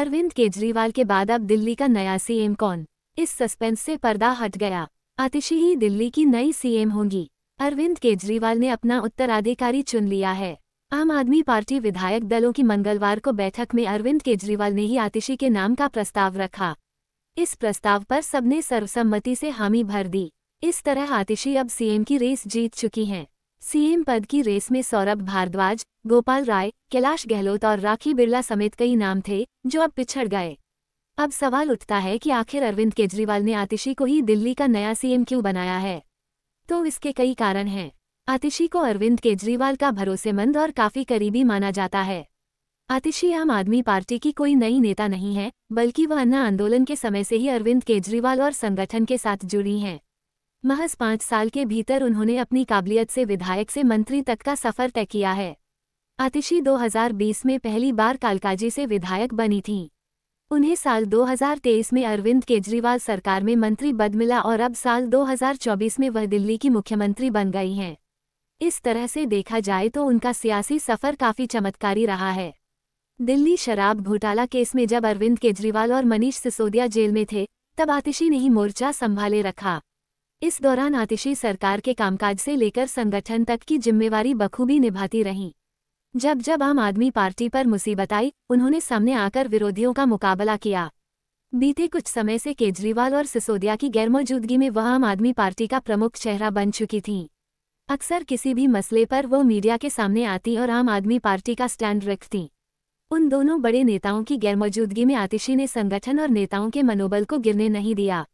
अरविंद केजरीवाल के बाद अब दिल्ली का नया सीएम कौन इस सस्पेंस से पर्दा हट गया आतिशी ही दिल्ली की नई सीएम होंगी अरविंद केजरीवाल ने अपना उत्तराधिकारी चुन लिया है आम आदमी पार्टी विधायक दलों की मंगलवार को बैठक में अरविंद केजरीवाल ने ही आतिशी के नाम का प्रस्ताव रखा इस प्रस्ताव पर सबने सर्वसम्मति से हामी भर दी इस तरह आतिशी अब सीएम की रेस जीत चुकी हैं सीएम पद की रेस में सौरभ भारद्वाज गोपाल राय कैलाश गहलोत और राखी बिरला समेत कई नाम थे जो अब पिछड़ गए अब सवाल उठता है कि आखिर अरविंद केजरीवाल ने आतिशी को ही दिल्ली का नया सीएम क्यों बनाया है तो इसके कई कारण हैं आतिशी को अरविंद केजरीवाल का भरोसेमंद और काफी करीबी माना जाता है आतिशी आम आदमी पार्टी की कोई नई नेता नहीं है बल्कि वह अन्ना आंदोलन के समय से ही अरविंद केजरीवाल और संगठन के साथ जुड़ी हैं महज पाँच साल के भीतर उन्होंने अपनी काबिलियत से विधायक से मंत्री तक का सफर तय किया है आतिशी 2020 में पहली बार कालकाजी से विधायक बनी थीं उन्हें साल 2023 में अरविंद केजरीवाल सरकार में मंत्री पद मिला और अब साल 2024 में वह दिल्ली की मुख्यमंत्री बन गई हैं इस तरह से देखा जाए तो उनका सियासी सफर काफ़ी चमत्कारी रहा है दिल्ली शराब घोटाला केस में जब अरविंद केजरीवाल और मनीष सिसोदिया जेल में थे तब आतिशी ने ही मोर्चा संभाले रखा इस दौरान आतिशी सरकार के कामकाज से लेकर संगठन तक की जिम्मेवारी बखूबी निभाती रहीं जब जब आम आदमी पार्टी पर मुसीबत आई उन्होंने सामने आकर विरोधियों का मुकाबला किया बीते कुछ समय से केजरीवाल और सिसोदिया की गैरमौजूदगी में वह आम आदमी पार्टी का प्रमुख चेहरा बन चुकी थीं अक्सर किसी भी मसले पर वो मीडिया के सामने आती और आम आदमी पार्टी का स्टैंड रखती उन दोनों बड़े नेताओं की गैरमौजूदगी में आतिशी ने संगठन और नेताओं के मनोबल को गिरने नहीं दिया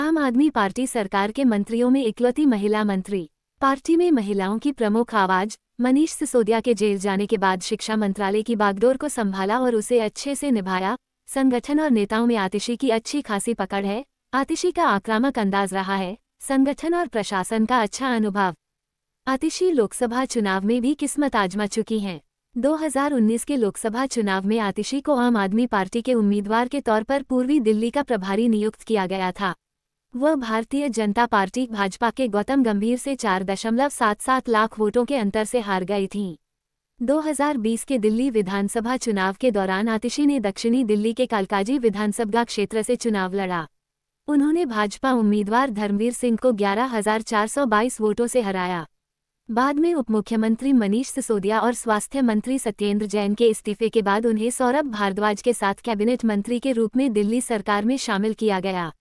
आम आदमी पार्टी सरकार के मंत्रियों में इकलौती महिला मंत्री पार्टी में महिलाओं की प्रमुख आवाज मनीष सिसोदिया के जेल जाने के बाद शिक्षा मंत्रालय की बागडोर को संभाला और उसे अच्छे से निभाया संगठन और नेताओं में आतिशी की अच्छी खासी पकड़ है आतिशी का आक्रामक अंदाज रहा है संगठन और प्रशासन का अच्छा अनुभव आतिशी लोकसभा चुनाव में भी किस्मत आजमा चुकी हैं 2019 के लोकसभा चुनाव में आतिशी को आम आदमी पार्टी के उम्मीदवार के तौर पर पूर्वी दिल्ली का प्रभारी नियुक्त किया गया था वह भारतीय जनता पार्टी भाजपा के गौतम गंभीर से 4.77 लाख वोटों के अंतर से हार गई थीं 2020 के दिल्ली विधानसभा चुनाव के दौरान आतिशी ने दक्षिणी दिल्ली के कालकाजी विधानसभा क्षेत्र से चुनाव लड़ा उन्होंने भाजपा उम्मीदवार धर्मवीर सिंह को 11,422 वोटों से हराया बाद में उपमुख्यमंत्री मनीष सिसोदिया और स्वास्थ्य मंत्री सत्येंद्र जैन के इस्तीफे के बाद उन्हें सौरभ भारद्वाज के साथ कैबिनेट मंत्री के रूप में दिल्ली सरकार में शामिल किया गया